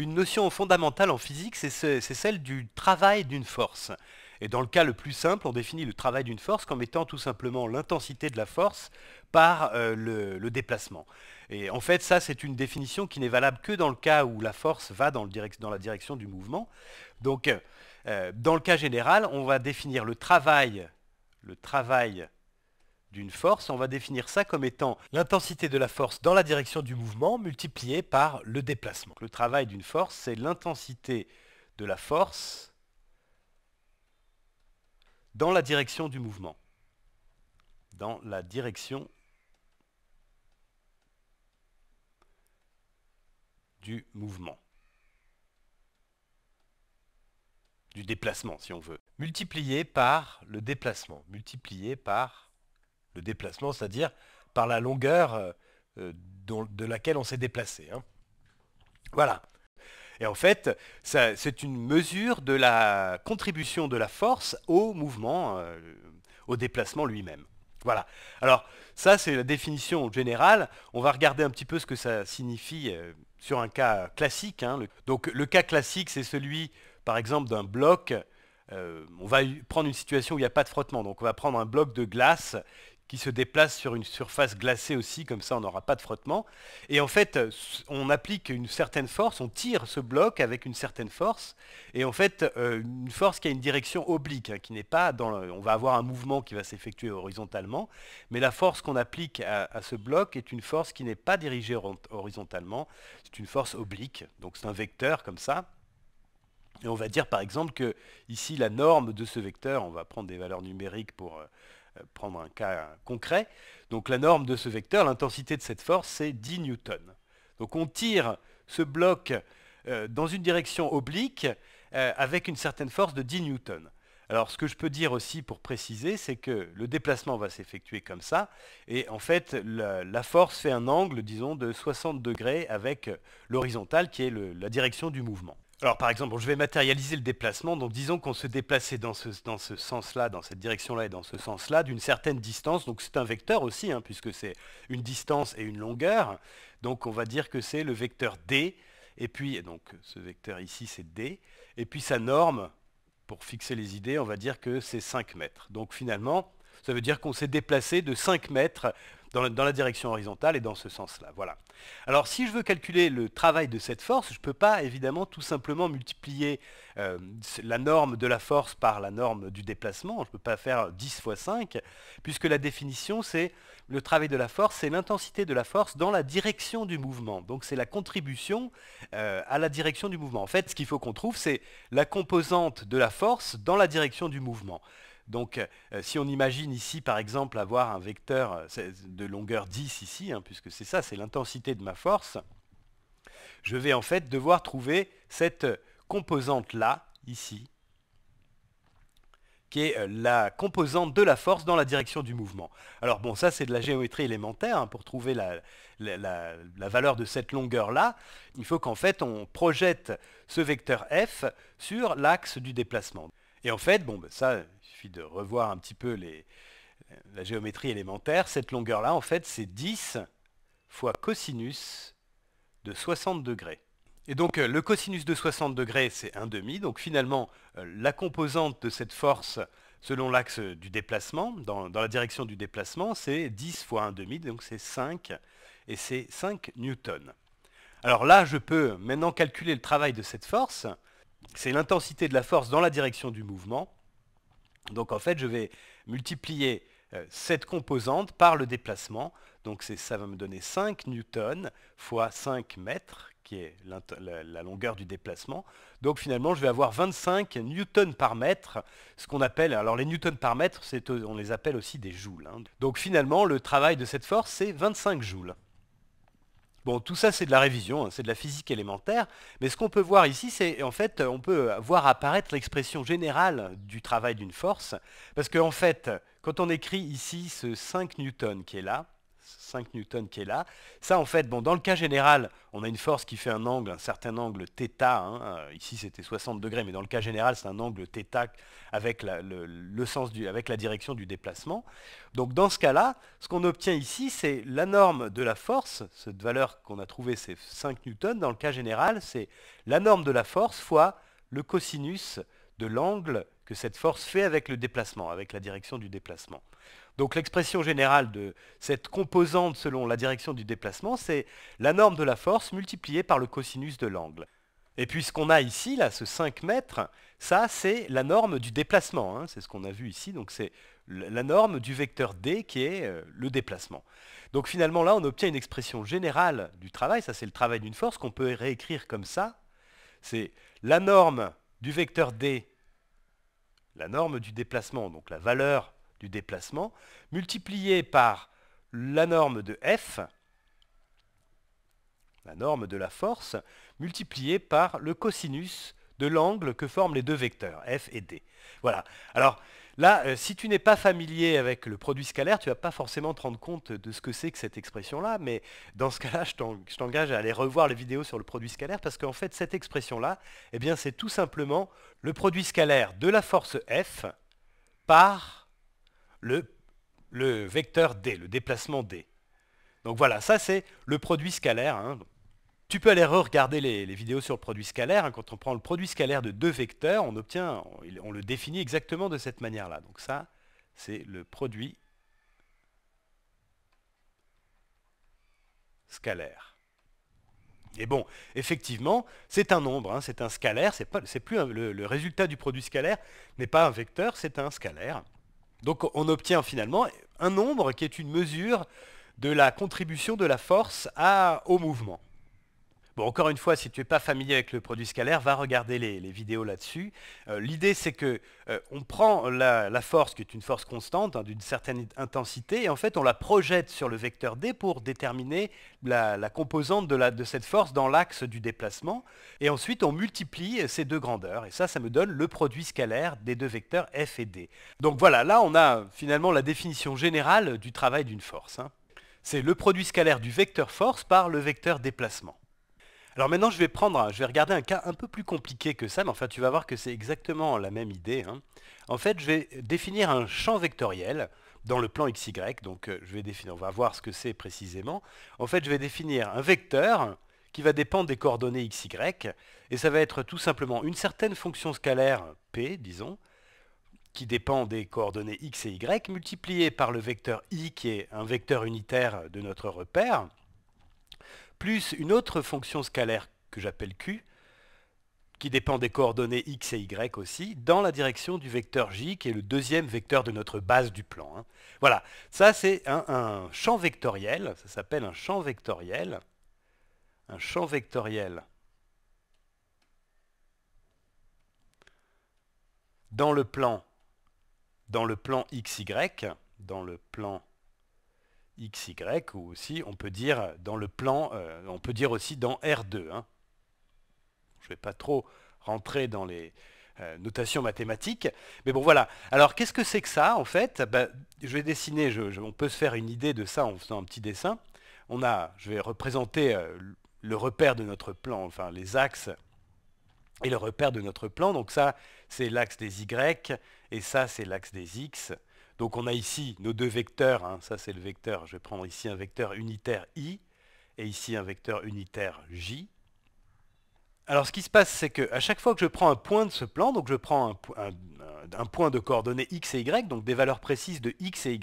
Une notion fondamentale en physique, c'est celle du travail d'une force. Et dans le cas le plus simple, on définit le travail d'une force comme étant tout simplement l'intensité de la force par euh, le, déplacement. Et en fait, ça, c'est une définition qui n'est valable que dans le cas où la force va dans, la direction du mouvement. Donc, euh, euh, dans le cas général, on va définir le travail d'une force, on va définir ça comme étant l'intensité de la force dans la direction du mouvement multipliée par le déplacement. Le travail d'une force, c'est l'intensité de la force dans la direction du mouvement. Dans la direction du mouvement. Du déplacement, si on veut. Multiplié par le déplacement, multiplié par le déplacement, c'est-à-dire par la longueur euh, euh, dont, de laquelle on s'est déplacé. Hein. Voilà. Et en fait, c'est une mesure de la contribution de la force au mouvement, euh, au déplacement lui-même. Voilà. Alors, ça, c'est la définition générale. On va regarder un petit peu ce que ça signifie sur un cas classique. Hein. donc, le cas classique, c'est celui, par exemple, d'un bloc. on va prendre une situation où il n'y a pas de frottement. Donc, on va prendre un bloc de glace qui se déplace sur une surface glacée aussi, comme ça on n'aura pas de frottement. Et en fait, on applique une certaine force, on tire ce bloc avec une certaine force, et en fait, euh, une force qui a une direction oblique, hein, qui n'est pas dans... On va avoir un mouvement qui va s'effectuer horizontalement, mais la force qu'on applique à, ce bloc est une force qui n'est pas dirigée horizontalement, c'est une force oblique, donc c'est un vecteur comme ça. Et on va dire par exemple que ici la norme de ce vecteur, on va prendre des valeurs numériques pour... Euh, euh, prendre un cas concret. Donc la norme de ce vecteur, l'intensité de cette force, c'est 10 newtons. Donc on tire ce bloc euh, dans une direction oblique euh, avec une certaine force de 10 newtons. Alors ce que je peux dire aussi pour préciser, c'est que le déplacement va s'effectuer comme ça, et en fait la, force fait un angle, disons, de 60 degrés avec l'horizontale qui est la direction du mouvement. Alors par exemple, je vais matérialiser le déplacement. Donc disons qu'on se déplaçait dans ce, dans ce sens-là, dans cette direction-là et dans ce sens-là, d'une certaine distance. Donc c'est un vecteur aussi, hein, puisque c'est une distance et une longueur. Donc on va dire que c'est le vecteur d. Et puis, donc ce vecteur ici, c'est d. Et puis sa norme, pour fixer les idées, on va dire que c'est 5 mètres. Donc finalement, ça veut dire qu'on s'est déplacé de 5 mètres dans la, dans la direction horizontale et dans ce sens-là. Voilà. Alors si je veux calculer le travail de cette force, je ne peux pas évidemment tout simplement multiplier euh, la norme de la force par la norme du déplacement. Je ne peux pas faire 10 fois 5, puisque la définition, c'est le travail de la force, c'est l'intensité de la force dans la direction du mouvement. Donc c'est la contribution euh, à la direction du mouvement. En fait, ce qu'il faut qu'on trouve, c'est la composante de la force dans la direction du mouvement. Donc euh, euh, si on imagine ici par exemple avoir un vecteur euh, de longueur 10 ici, hein, puisque c'est ça, c'est l'intensité de ma force, je vais en fait devoir trouver cette composante-là, ici, qui est la composante de la force dans la direction du mouvement. Alors bon, ça c'est de la géométrie élémentaire, hein, pour trouver la, valeur de cette longueur-là, il faut qu'en fait on projette ce vecteur f sur l'axe du déplacement. Et en fait, bon, ben, ça, il suffit de revoir un petit peu la géométrie élémentaire. Cette longueur-là, en fait, c'est 10 fois cosinus de 60 degrés. Et donc, euh, le cosinus de 60 degrés, c'est 1 demi. Donc, finalement, euh, la composante de cette force selon l'axe du déplacement, dans, la direction du déplacement, c'est 10 fois 1 demi, donc c'est 5, et c'est 5 newtons. Alors là, je peux maintenant calculer le travail de cette force c'est l'intensité de la force dans la direction du mouvement. Donc en fait, je vais multiplier euh, cette composante par le déplacement. Donc ça va me donner 5 newtons fois 5 mètres, qui est la, longueur du déplacement. Donc finalement, je vais avoir 25 newtons par mètre, ce qu'on appelle... Alors les newtons par mètre, on les appelle aussi des joules. Hein. Donc finalement, le travail de cette force, c'est 25 joules. Bon, tout ça, c'est de la révision, hein, c'est de la physique élémentaire. Mais ce qu'on peut voir ici, c'est en fait, euh, on peut euh, voir apparaître l'expression générale du travail d'une force. Parce qu'en fait, quand on écrit ici ce 5 newtons qui est là, 5 newtons qui est là. Ça, en fait, dans le cas général, on a une force qui fait un angle, un certain angle θ. Hein, euh, ici, c'était 60 degrés, mais dans le cas général, c'est un angle θ avec la, le, sens avec la direction du déplacement. Donc, dans ce cas-là, ce qu'on obtient ici, c'est la norme de la force. Cette valeur qu'on a trouvée, c'est 5 newtons. Dans le cas général, c'est la norme de la force fois le cosinus de l'angle que cette force fait avec le déplacement, avec la direction du déplacement. Donc l'expression générale de cette composante selon la direction du déplacement, c'est la norme de la force multipliée par le cosinus de l'angle. Et puis ce qu'on a ici, là, ce 5 mètres, ça c'est la norme du déplacement, hein. c'est ce qu'on a vu ici, donc c'est la norme du vecteur d qui est euh, le déplacement. Donc finalement là on obtient une expression générale du travail, ça c'est le travail d'une force qu'on peut réécrire comme ça, c'est la norme du vecteur d, la norme du déplacement, donc la valeur du déplacement, multiplié par la norme de F, la norme de la force, multipliée par le cosinus de l'angle que forment les deux vecteurs, F et D. Voilà. Alors là, euh, si tu n'es pas familier avec le produit scalaire, tu ne vas pas forcément te rendre compte de ce que c'est que cette expression-là, mais dans ce cas-là, je t'engage à aller revoir les vidéos sur le produit scalaire, parce qu'en fait, cette expression-là, eh bien, c'est tout simplement le produit scalaire de la force F par le, vecteur D, le déplacement D. Donc voilà, ça c'est le produit scalaire. Hein. Tu peux aller re-regarder les, vidéos sur le produit scalaire. Hein. Quand on prend le produit scalaire de deux vecteurs, on obtient, on, le définit exactement de cette manière-là. Donc ça, c'est le produit scalaire. Et bon, effectivement, c'est un nombre, hein, c'est un scalaire, c'est le résultat du produit scalaire n'est pas un vecteur, c'est un scalaire. Donc on obtient finalement un nombre qui est une mesure de la contribution de la force à, au mouvement. Bon, encore une fois, si tu n'es pas familier avec le produit scalaire, va regarder les, vidéos là-dessus. Euh, l'idée, c'est qu'on euh, prend la, force, qui est une force constante, hein, d'une certaine intensité, et en fait, on la projette sur le vecteur D pour déterminer la, composante de, cette force dans l'axe du déplacement. Et ensuite, on multiplie ces deux grandeurs. Et ça, ça me donne le produit scalaire des deux vecteurs F et D. Donc voilà, là, on a finalement la définition générale du travail d'une force. Hein. C'est le produit scalaire du vecteur force par le vecteur déplacement. Alors maintenant, je vais prendre, je vais regarder un cas un peu plus compliqué que ça, mais enfin, tu vas voir que c'est exactement la même idée. Hein. En fait, je vais définir un champ vectoriel dans le plan xy. Donc, euh, je vais définir, on va voir ce que c'est précisément. En fait, je vais définir un vecteur qui va dépendre des coordonnées xy, et ça va être tout simplement une certaine fonction scalaire p, disons, qui dépend des coordonnées x et y, multipliée par le vecteur i, qui est un vecteur unitaire de notre repère, plus une autre fonction scalaire que j'appelle Q, qui dépend des coordonnées x et y aussi, dans la direction du vecteur j, qui est le deuxième vecteur de notre base du plan. Hein. Voilà, ça c'est un, champ vectoriel, ça s'appelle un champ vectoriel. Un champ vectoriel dans le plan, dans le plan xy, dans le plan XY ou aussi on peut dire dans le plan, euh, on peut dire aussi dans R2. Hein. Je ne vais pas trop rentrer dans les euh, notations mathématiques, mais bon voilà. Alors qu'est-ce que c'est que ça en fait ben, Je vais dessiner, on peut se faire une idée de ça en faisant un petit dessin. On a, je vais représenter euh, le repère de notre plan, enfin les axes et le repère de notre plan. Donc ça, c'est l'axe des Y et ça, c'est l'axe des X. Donc on a ici nos deux vecteurs, hein. ça c'est le vecteur, je vais prendre ici un vecteur unitaire i et ici un vecteur unitaire j. Alors ce qui se passe, c'est qu'à chaque fois que je prends un point de ce plan, donc je prends un, point de coordonnées x et y, donc des valeurs précises de x et y,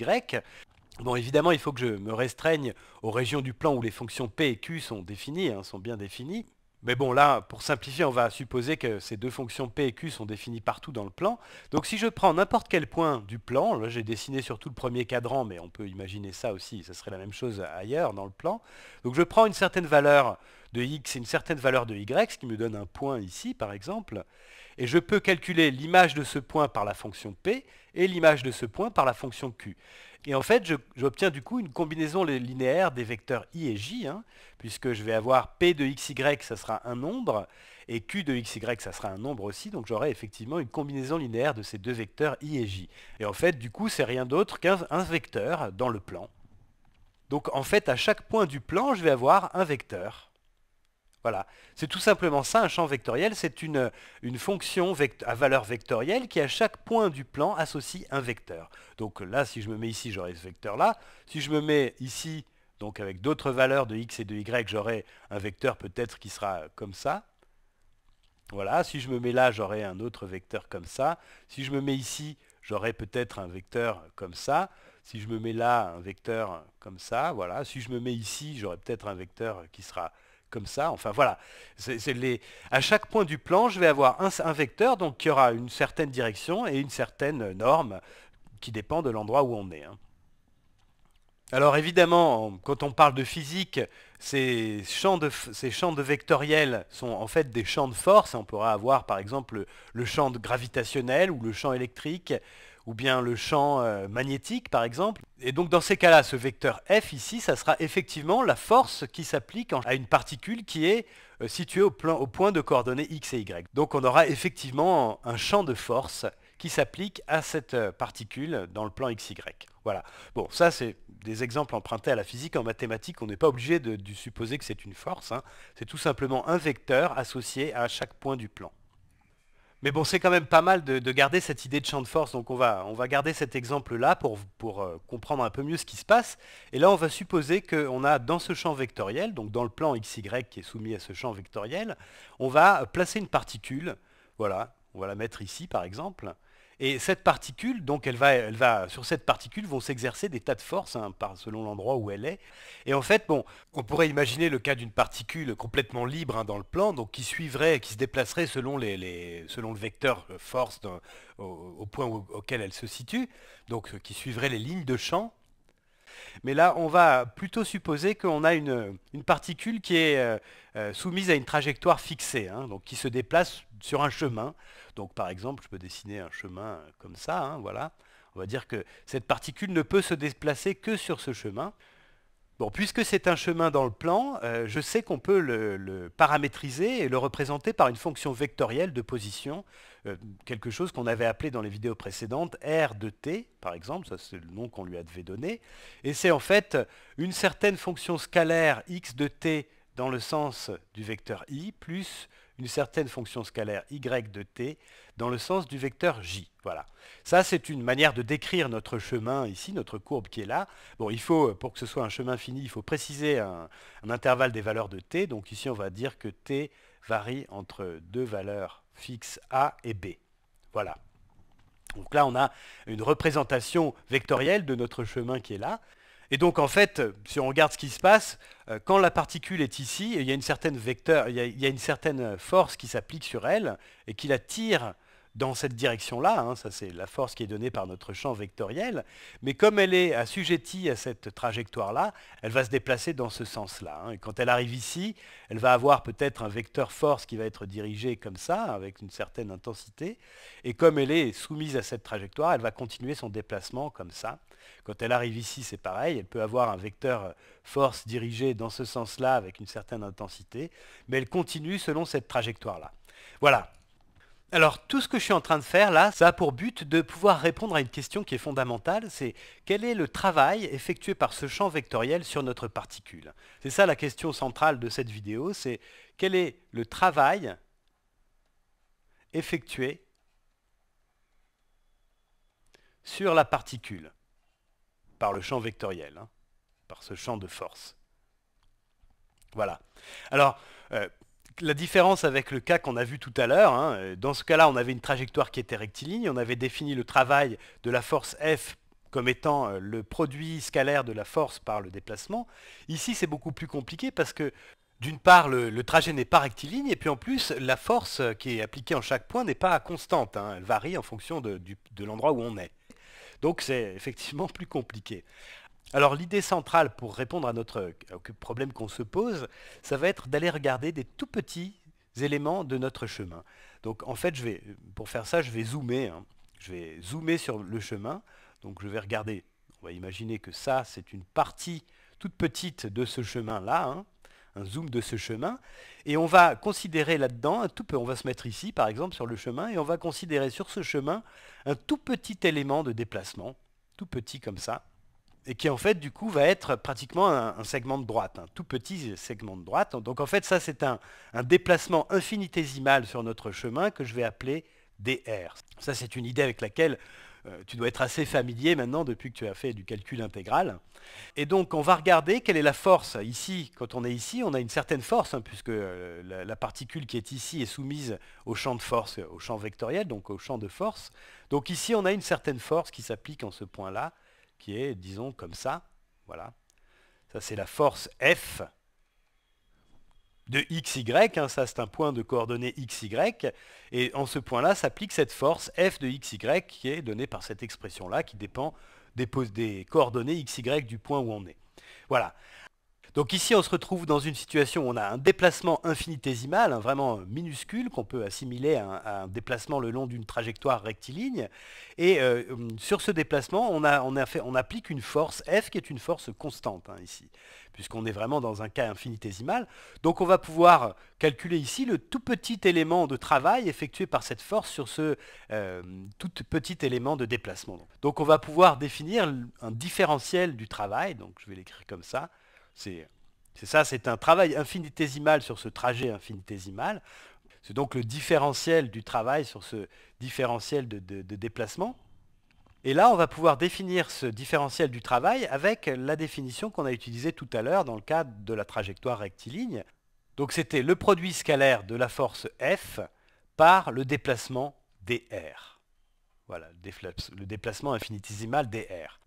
bon évidemment il faut que je me restreigne aux régions du plan où les fonctions p et q sont définies, hein, sont bien définies, mais bon, là, pour simplifier, on va supposer que ces deux fonctions P et Q sont définies partout dans le plan. Donc si je prends n'importe quel point du plan, là j'ai dessiné surtout le premier cadran, mais on peut imaginer ça aussi, ça serait la même chose ailleurs dans le plan. Donc je prends une certaine valeur de x et une certaine valeur de y, ce qui me donne un point ici, par exemple. Et je peux calculer l'image de ce point par la fonction P et l'image de ce point par la fonction Q. Et en fait, j'obtiens du coup une combinaison linéaire des vecteurs i et j, hein, puisque je vais avoir p de xy, ça sera un nombre, et q de xy, ça sera un nombre aussi, donc j'aurai effectivement une combinaison linéaire de ces deux vecteurs i et j. Et en fait, du coup, c'est rien d'autre qu'un vecteur dans le plan. Donc en fait, à chaque point du plan, je vais avoir un vecteur. Voilà. C'est tout simplement ça, un champ vectoriel. C'est une, fonction à valeur vectorielle qui, à chaque point du plan, associe un vecteur. Donc là, si je me mets ici, j'aurai ce vecteur-là. Si je me mets ici, donc avec d'autres valeurs de x et de y, j'aurai un vecteur peut-être qui sera comme ça. Voilà. Si je me mets là, j'aurai un autre vecteur comme ça. Si je me mets ici, j'aurai peut-être un vecteur comme ça. Si je me mets là, un vecteur comme ça. Voilà. Si je me mets ici, j'aurai peut-être un vecteur qui sera comme ça. Enfin voilà, c'est les... à chaque point du plan, je vais avoir un, vecteur donc qui aura une certaine direction et une certaine norme qui dépend de l'endroit où on est. Hein. Alors évidemment, quand on parle de physique, ces champs de, ces champs vectoriels sont en fait des champs de force. On pourra avoir par exemple le champ de gravitationnel ou le champ électrique ou bien le champ euh, magnétique par exemple. Et donc dans ces cas-là, ce vecteur F ici, ça sera effectivement la force qui s'applique à une particule qui est euh, située au, point de coordonnées x et y. Donc on aura effectivement un champ de force qui s'applique à cette euh, particule dans le plan xy. Voilà. Bon, ça c'est des exemples empruntés à la physique. En mathématiques, on n'est pas obligé de, supposer que c'est une force. Hein. C'est tout simplement un vecteur associé à chaque point du plan. Mais bon, c'est quand même pas mal de, garder cette idée de champ de force. Donc on va, on va garder cet exemple-là pour, euh, comprendre un peu mieux ce qui se passe. Et là, on va supposer qu'on a dans ce champ vectoriel, donc dans le plan xy qui est soumis à ce champ vectoriel, on va placer une particule. Voilà, on va la mettre ici par exemple. Et cette particule, donc elle va, elle va, sur cette particule vont s'exercer des tas de forces hein, selon l'endroit où elle est. Et en fait, bon, on pourrait imaginer le cas d'une particule complètement libre hein, dans le plan, donc qui suivrait, qui se déplacerait selon, les, selon le vecteur euh, force au, point auquel elle se situe, donc euh, qui suivrait les lignes de champ mais là, on va plutôt supposer qu'on a une, particule qui est euh, euh, soumise à une trajectoire fixée, hein, donc qui se déplace sur un chemin. Donc par exemple, je peux dessiner un chemin comme ça, hein, voilà. On va dire que cette particule ne peut se déplacer que sur ce chemin. Bon, puisque c'est un chemin dans le plan, euh, je sais qu'on peut le, paramétriser et le représenter par une fonction vectorielle de position, euh, quelque chose qu'on avait appelé dans les vidéos précédentes R de t, par exemple, ça c'est le nom qu'on lui avait donné, et c'est en fait une certaine fonction scalaire x de t dans le sens du vecteur i, plus une certaine fonction scalaire y de t dans le sens du vecteur j. Voilà. Ça, c'est une manière de décrire notre chemin ici, notre courbe qui est là. Bon, il faut, pour que ce soit un chemin fini, il faut préciser un, intervalle des valeurs de t. Donc ici, on va dire que t varie entre deux valeurs fixes a et b. Voilà. Donc là, on a une représentation vectorielle de notre chemin qui est là. Et donc en fait, euh, si on regarde ce qui se passe, euh, quand la particule est ici, il y a une certaine vecteur, il y a, une certaine force qui s'applique sur elle et qui la tire dans cette direction-là, hein, ça c'est la force qui est donnée par notre champ vectoriel, mais comme elle est assujettie à cette trajectoire-là, elle va se déplacer dans ce sens-là. Hein. quand elle arrive ici, elle va avoir peut-être un vecteur force qui va être dirigé comme ça, avec une certaine intensité, et comme elle est soumise à cette trajectoire, elle va continuer son déplacement comme ça. Quand elle arrive ici, c'est pareil, elle peut avoir un vecteur force dirigé dans ce sens-là avec une certaine intensité, mais elle continue selon cette trajectoire-là. Voilà, alors tout ce que je suis en train de faire là, ça a pour but de pouvoir répondre à une question qui est fondamentale, c'est quel est le travail effectué par ce champ vectoriel sur notre particule C'est ça la question centrale de cette vidéo, c'est quel est le travail effectué sur la particule par le champ vectoriel, hein, par ce champ de force. Voilà. Alors, euh, la différence avec le cas qu'on a vu tout à l'heure, hein, euh, dans ce cas-là, on avait une trajectoire qui était rectiligne, on avait défini le travail de la force F comme étant euh, le produit scalaire de la force par le déplacement. Ici, c'est beaucoup plus compliqué parce que d'une part, le, trajet n'est pas rectiligne, et puis en plus, la force euh, qui est appliquée en chaque point n'est pas constante, hein, elle varie en fonction de l'endroit où on est. Donc c'est effectivement plus compliqué. Alors l'idée centrale pour répondre à notre problème qu'on se pose, ça va être d'aller regarder des tout petits éléments de notre chemin. Donc en fait, je vais, pour faire ça, je vais zoomer. Hein. Je vais zoomer sur le chemin. Donc je vais regarder, on va imaginer que ça, c'est une partie toute petite de ce chemin-là, hein. un zoom de ce chemin. Et on va considérer là-dedans, on va se mettre ici par exemple sur le chemin, et on va considérer sur ce chemin un tout petit élément de déplacement, tout petit comme ça, et qui en fait du coup va être pratiquement un, segment de droite, un tout petit segment de droite. Donc en fait ça c'est un, déplacement infinitésimal sur notre chemin que je vais appeler DR. Ça c'est une idée avec laquelle euh, tu dois être assez familier maintenant depuis que tu as fait du calcul intégral. Et donc on va regarder quelle est la force ici. Quand on est ici, on a une certaine force, hein, puisque euh, la, particule qui est ici est soumise au champ de force, au champ vectoriel, donc au champ de force. Donc ici on a une certaine force qui s'applique en ce point-là qui est, disons, comme ça. Voilà. Ça, c'est la force F de XY. y, hein. ça, c'est un point de coordonnées XY. Et en ce point-là, s'applique cette force F de XY qui est donnée par cette expression-là, qui dépend des, des coordonnées XY du point où on est. Voilà. Donc ici, on se retrouve dans une situation où on a un déplacement infinitésimal, hein, vraiment minuscule, qu'on peut assimiler à un, déplacement le long d'une trajectoire rectiligne. Et euh, hum, sur ce déplacement, on, applique une force F qui est une force constante hein, ici, puisqu'on est vraiment dans un cas infinitésimal. Donc on va pouvoir calculer ici le tout petit élément de travail effectué par cette force sur ce euh, tout petit élément de déplacement. Donc on va pouvoir définir un différentiel du travail, donc je vais l'écrire comme ça, c'est ça, c'est un travail infinitésimal sur ce trajet infinitésimal. C'est donc le différentiel du travail sur ce différentiel de, déplacement. Et là, on va pouvoir définir ce différentiel du travail avec la définition qu'on a utilisée tout à l'heure dans le cadre de la trajectoire rectiligne. Donc c'était le produit scalaire de la force F par le déplacement dr. Voilà, le déplacement infinitésimal dr.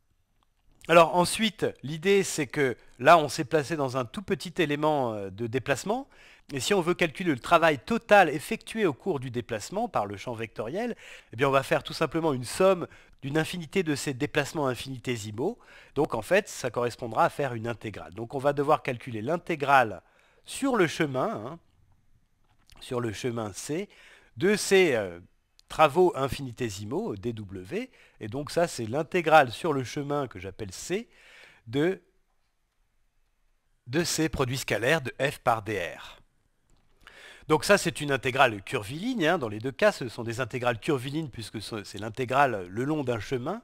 Alors ensuite, l'idée c'est que là on s'est placé dans un tout petit élément euh, de déplacement, et si on veut calculer le travail total effectué au cours du déplacement par le champ vectoriel, eh bien on va faire tout simplement une somme d'une infinité de ces déplacements infinitésimaux, donc en fait ça correspondra à faire une intégrale. Donc on va devoir calculer l'intégrale sur le chemin, hein, sur le chemin C, de ces euh, travaux infinitésimaux, DW, et donc ça c'est l'intégrale sur le chemin que j'appelle C de, de ces produits scalaires de F par dr. Donc ça c'est une intégrale curviligne, hein. dans les deux cas ce sont des intégrales curvilignes puisque c'est l'intégrale le long d'un chemin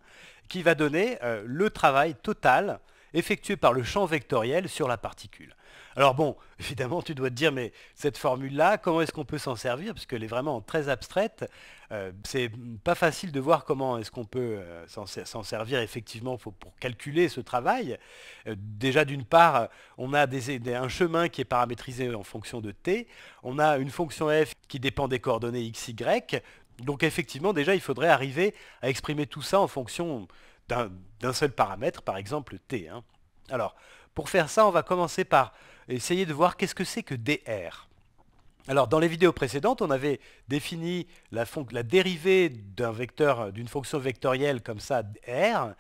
qui va donner euh, le travail total effectué par le champ vectoriel sur la particule. Alors bon, évidemment, tu dois te dire, mais cette formule-là, comment est-ce qu'on peut s'en servir Parce qu'elle est vraiment très abstraite. Euh, c'est pas facile de voir comment est-ce qu'on peut euh, s'en servir effectivement pour calculer ce travail. Euh, déjà, d'une part, on a un chemin qui est paramétrisé en fonction de t. On a une fonction f qui dépend des coordonnées x, y. Donc effectivement, déjà, il faudrait arriver à exprimer tout ça en fonction d'un seul paramètre, par exemple t. Hein. Alors, pour faire ça, on va commencer par Essayez de voir qu'est-ce que c'est que DR. Alors dans les vidéos précédentes, on avait défini la, dérivée d'un vecteur, d'une fonction vectorielle comme ça, r,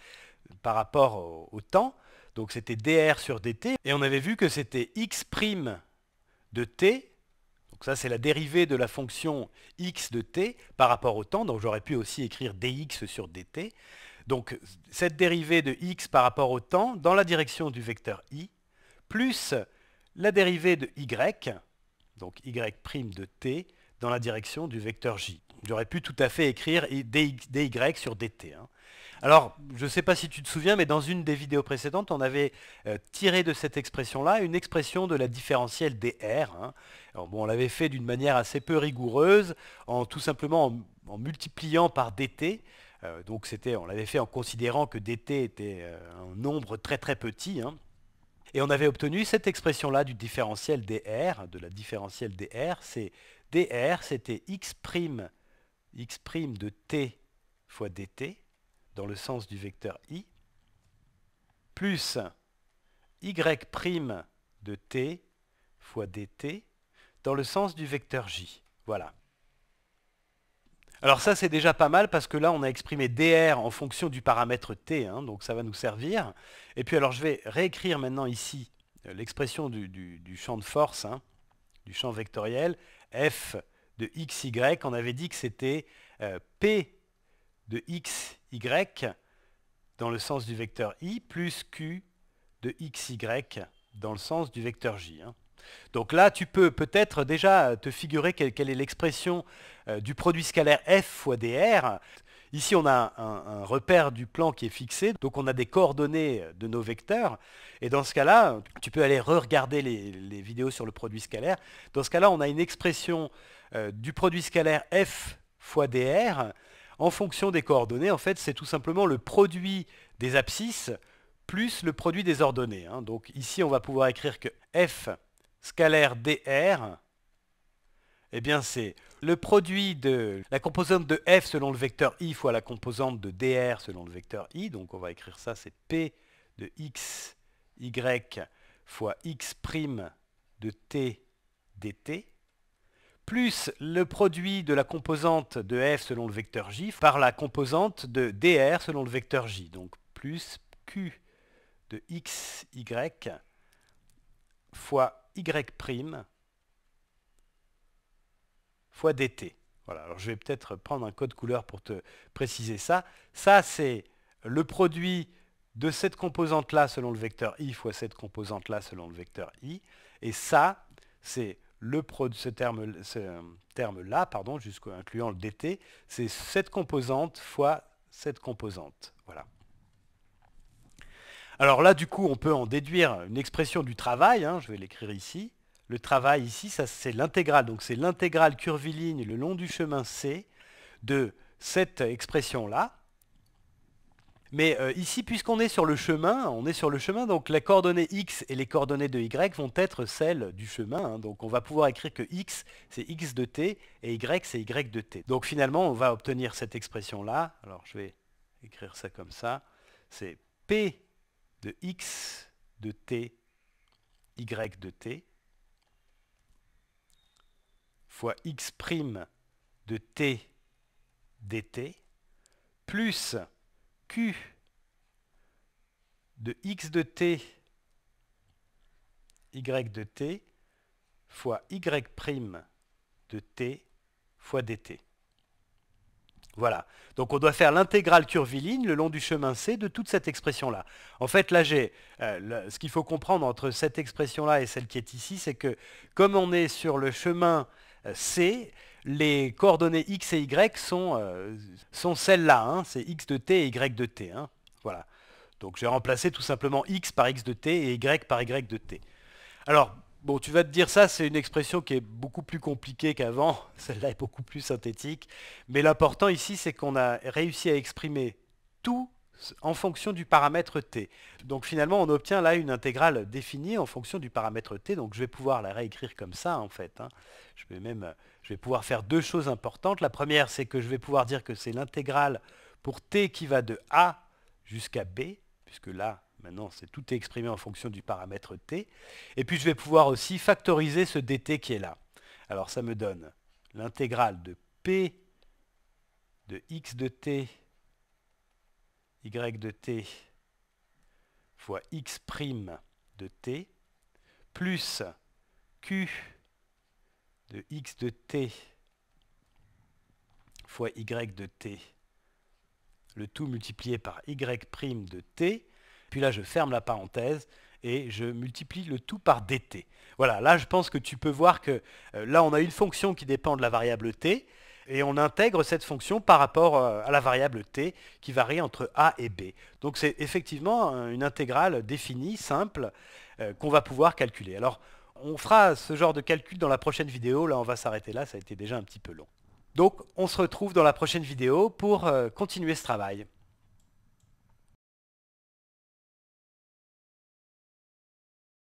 par rapport au, temps. Donc c'était dr sur dt, et on avait vu que c'était x' de t, donc ça c'est la dérivée de la fonction x de t par rapport au temps, donc j'aurais pu aussi écrire dx sur dt. Donc cette dérivée de x par rapport au temps dans la direction du vecteur i, plus la dérivée de y, donc y' de t, dans la direction du vecteur j. J'aurais pu tout à fait écrire dy sur dt. Hein. Alors, je ne sais pas si tu te souviens, mais dans une des vidéos précédentes, on avait euh, tiré de cette expression-là une expression de la différentielle dr. Hein. bon, on l'avait fait d'une manière assez peu rigoureuse, en tout simplement en, multipliant par dt. Euh, donc, c'était, on l'avait fait en considérant que dt était euh, un nombre très très petit. Hein. Et on avait obtenu cette expression-là du différentiel dr, de la différentielle dr, c'est dr, c'était x', x' de t fois dt, dans le sens du vecteur i, plus y' de t fois dt, dans le sens du vecteur j. Voilà. Alors ça, c'est déjà pas mal parce que là, on a exprimé dr en fonction du paramètre t, hein, donc ça va nous servir. Et puis alors, je vais réécrire maintenant ici euh, l'expression du, champ de force, hein, du champ vectoriel, f de xy. On avait dit que c'était euh, p de xy dans le sens du vecteur i plus q de xy dans le sens du vecteur j. Hein. Donc là, tu peux peut-être déjà te figurer quelle, est l'expression euh, du produit scalaire f fois dr. Ici, on a un, repère du plan qui est fixé, donc on a des coordonnées de nos vecteurs. Et dans ce cas-là, tu peux aller re-regarder les, vidéos sur le produit scalaire. Dans ce cas-là, on a une expression euh, du produit scalaire f fois dr. En fonction des coordonnées, en fait, c'est tout simplement le produit des abscisses plus le produit des ordonnées. Hein. Donc ici, on va pouvoir écrire que f scalaire dr, eh bien c'est le produit de la composante de f selon le vecteur i fois la composante de dr selon le vecteur i. Donc on va écrire ça, c'est p de x, y fois x' de t dt plus le produit de la composante de f selon le vecteur j par la composante de dr selon le vecteur j. Donc plus q de x, y fois y' fois dt. Voilà, alors je vais peut-être prendre un code couleur pour te préciser ça. Ça, c'est le produit de cette composante-là selon le vecteur i fois cette composante-là selon le vecteur i. Et ça, c'est le produit, ce terme-là, ce terme pardon, jusqu'à incluant le dt, c'est cette composante fois cette composante. Voilà. Alors là, du coup, on peut en déduire une expression du travail, hein, je vais l'écrire ici. Le travail ici, ça c'est l'intégrale, donc c'est l'intégrale curviligne le long du chemin C de cette expression-là. Mais euh, ici, puisqu'on est sur le chemin, on est sur le chemin, donc les coordonnées x et les coordonnées de y vont être celles du chemin. Hein. donc on va pouvoir écrire que x, c'est x de t, et y, c'est y de t. Donc finalement, on va obtenir cette expression-là. Alors je vais écrire ça comme ça. C'est p de x de t, y de t, fois x' prime de t dt, plus q de x de t, y de t, fois y' prime de t fois dt. Voilà. Donc on doit faire l'intégrale curviligne le long du chemin C de toute cette expression-là. En fait, là, j'ai euh, ce qu'il faut comprendre entre cette expression-là et celle qui est ici, c'est que comme on est sur le chemin euh, C, les coordonnées x et y sont, euh, sont celles-là. Hein. C'est x de t et y de t. Hein. Voilà. Donc j'ai remplacé tout simplement x par x de t et y par y de t. Alors, Bon, tu vas te dire ça, c'est une expression qui est beaucoup plus compliquée qu'avant, celle-là est beaucoup plus synthétique, mais l'important ici, c'est qu'on a réussi à exprimer tout en fonction du paramètre t. Donc finalement, on obtient là une intégrale définie en fonction du paramètre t, donc je vais pouvoir la réécrire comme ça en fait. Hein. Je vais même je vais pouvoir faire deux choses importantes. La première, c'est que je vais pouvoir dire que c'est l'intégrale pour t qui va de a jusqu'à b, puisque là, Maintenant, c'est tout est exprimé en fonction du paramètre t. Et puis, je vais pouvoir aussi factoriser ce dt qui est là. Alors, ça me donne l'intégrale de p de x de t, y de t, fois x' prime de t, plus q de x de t fois y de t, le tout multiplié par y' prime de t, puis là, je ferme la parenthèse et je multiplie le tout par dt. Voilà, là, je pense que tu peux voir que euh, là, on a une fonction qui dépend de la variable t et on intègre cette fonction par rapport euh, à la variable t qui varie entre a et b. Donc c'est effectivement euh, une intégrale définie, simple, qu'on va pouvoir calculer. Alors on fera ce genre de calcul dans la prochaine vidéo, là on va s'arrêter là, ça a été déjà un petit peu long. Donc on se retrouve dans la prochaine vidéo pour continuer ce travail.